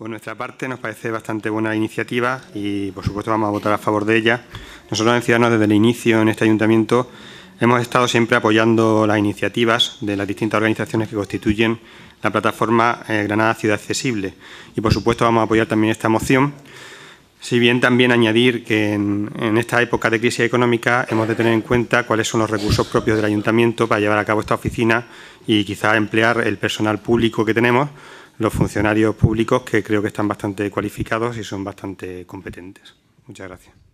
Por nuestra parte nos parece bastante buena la iniciativa y por supuesto vamos a votar a favor de ella. Nosotros en Ciudadanos desde el inicio en este ayuntamiento hemos estado siempre apoyando las iniciativas de las distintas organizaciones que constituyen la plataforma eh, Granada Ciudad Accesible y por supuesto vamos a apoyar también esta moción. Si bien también añadir que en, en, esta época de crisis económica hemos de tener en cuenta cuáles son los recursos propios del ayuntamiento para llevar a cabo esta oficina y quizá emplear el personal público que tenemos los funcionarios públicos que creo que están bastante cualificados y son bastante competentes. Muchas gracias.